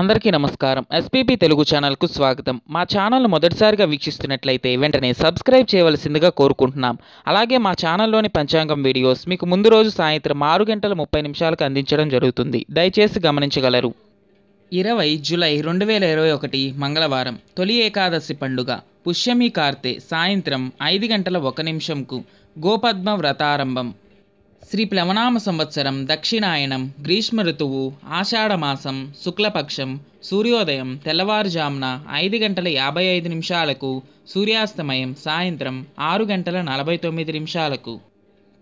అందరికీ నమస్కారం ఎస్పీపీ తెలుగు ఛానల్కు స్వాగతం మా ఛానల్ మొదటిసారిగా వీక్షిస్తున్నట్లయితే వెంటనే సబ్స్క్రైబ్ చేయవలసిందిగా కోరుకుంటున్నాం అలాగే మా ఛానల్లోని పంచాంగం వీడియోస్ మీకు ముందు రోజు సాయంత్రం ఆరు గంటల ముప్పై నిమిషాలకు అందించడం జరుగుతుంది దయచేసి గమనించగలరు ఇరవై జూలై రెండు వేల ఇరవై ఒకటి మంగళవారం తొలి ఏకాదశి పండుగ పుష్యమి కార్తె సాయంత్రం ఐదు గంటల ఒక నిమిషంకు గోపద్మ వ్రతారంభం శ్రీ ప్లవనామ సంవత్సరం దక్షిణాయనం గ్రీష్మ ఋతువు ఆషాఢమాసం శుక్లపక్షం సూర్యోదయం తెల్లవారుజామున ఐదు గంటల యాభై ఐదు నిమిషాలకు సూర్యాస్తమయం సాయంత్రం ఆరు గంటల నలభై తొమ్మిది నిమిషాలకు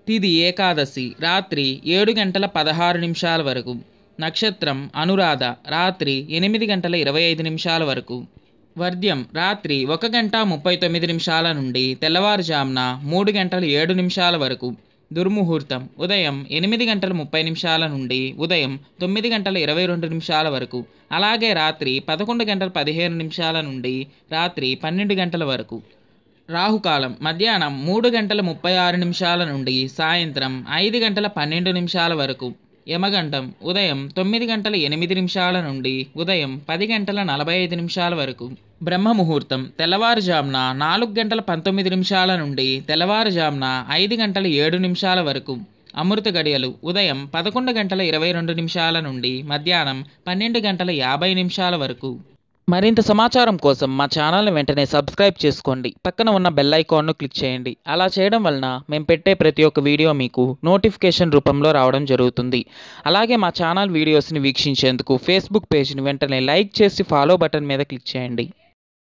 తిది ఏకాదశి రాత్రి ఏడు గంటల పదహారు నిమిషాల వరకు నక్షత్రం అనురాధ రాత్రి ఎనిమిది గంటల ఇరవై ఐదు నిమిషాల వరకు వర్ధ్యం రాత్రి ఒక గంట ముప్పై తొమ్మిది నిమిషాల నుండి తెల్లవారుజామున మూడు గంటల ఏడు నిమిషాల వరకు దుర్ముహూర్తం ఉదయం ఎనిమిది గంటల ముప్పై నిమిషాల నుండి ఉదయం తొమ్మిది గంటల ఇరవై రెండు నిమిషాల వరకు అలాగే రాత్రి పదకొండు గంటల పదిహేను నిమిషాల నుండి రాత్రి పన్నెండు గంటల వరకు రాహుకాలం మధ్యాహ్నం మూడు గంటల ముప్పై ఆరు నిమిషాల నుండి సాయంత్రం ఐదు గంటల పన్నెండు నిమిషాల వరకు యమగండం ఉదయం తొమ్మిది గంటల ఎనిమిది నిమిషాల నుండి ఉదయం పది గంటల నలభై ఐదు నిమిషాల వరకు బ్రహ్మముహూర్తం తెల్లవారుజామున నాలుగు గంటల పంతొమ్మిది నిమిషాల నుండి తెల్లవారుజామున ఐదు గంటల ఏడు నిమిషాల వరకు అమృత గడియలు ఉదయం పదకొండు గంటల ఇరవై రెండు నిమిషాల నుండి మధ్యాహ్నం పన్నెండు గంటల యాభై నిమిషాల వరకు మరింత సమాచారం కోసం మా ఛానల్ని వెంటనే సబ్స్క్రైబ్ చేసుకోండి పక్కన ఉన్న బెల్ ఐకాన్ను క్లిక్ చేయండి అలా చేయడం వలన మేము పెట్టే ప్రతి ఒక్క వీడియో మీకు నోటిఫికేషన్ రూపంలో రావడం జరుగుతుంది అలాగే మా ఛానల్ వీడియోస్ని వీక్షించేందుకు ఫేస్బుక్ పేజ్ని వెంటనే లైక్ చేసి ఫాలో బటన్ మీద క్లిక్ చేయండి